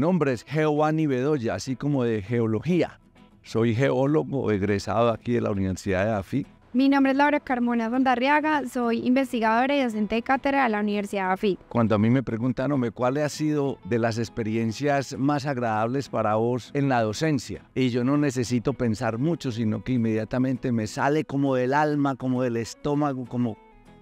nombre es Giovanni Bedoya, así como de geología. Soy geólogo egresado aquí de la Universidad de AFI. Mi nombre es Laura Carmona Dondarriaga, soy investigadora y docente de cátedra de la Universidad de AFI. Cuando a mí me preguntaron cuál ha sido de las experiencias más agradables para vos en la docencia, y yo no necesito pensar mucho, sino que inmediatamente me sale como del alma, como del estómago, como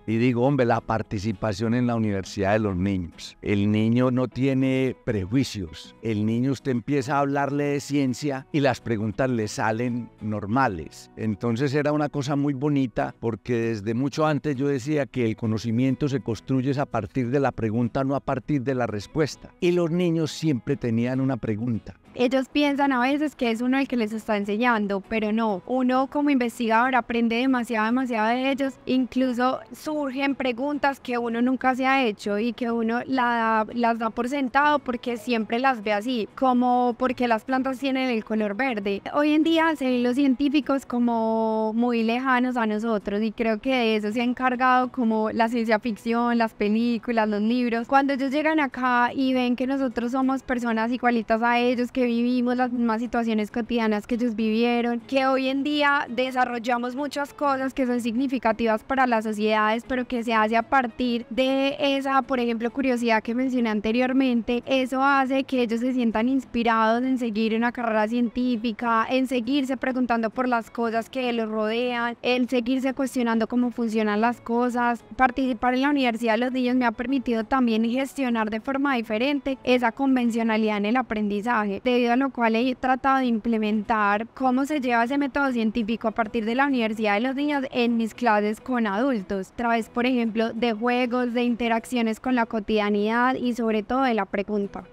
y digo, hombre, la participación en la universidad de los niños. El niño no tiene prejuicios. El niño usted empieza a hablarle de ciencia y las preguntas le salen normales. Entonces era una cosa muy bonita porque desde mucho antes yo decía que el conocimiento se construye a partir de la pregunta, no a partir de la respuesta. Y los niños siempre tenían una pregunta. Ellos piensan a veces que es uno el que les está enseñando, pero no. Uno como investigador aprende demasiado, demasiado de ellos. Incluso surgen preguntas que uno nunca se ha hecho y que uno las da por sentado porque siempre las ve así, como porque las plantas tienen el color verde. Hoy en día se ven los científicos como muy lejanos a nosotros y creo que eso se ha encargado como la ciencia ficción, las películas, los libros. Cuando ellos llegan acá y ven que nosotros somos personas igualitas a ellos, que vivimos, las mismas situaciones cotidianas que ellos vivieron, que hoy en día desarrollamos muchas cosas que son significativas para las sociedades, pero que se hace a partir de esa, por ejemplo, curiosidad que mencioné anteriormente. Eso hace que ellos se sientan inspirados en seguir una carrera científica, en seguirse preguntando por las cosas que los rodean, en seguirse cuestionando cómo funcionan las cosas. Participar en la Universidad de los Niños me ha permitido también gestionar de forma diferente esa convencionalidad en el aprendizaje. De debido a lo cual he tratado de implementar cómo se lleva ese método científico a partir de la Universidad de los Niños en mis clases con adultos, a través, por ejemplo, de juegos, de interacciones con la cotidianidad y sobre todo de la pregunta.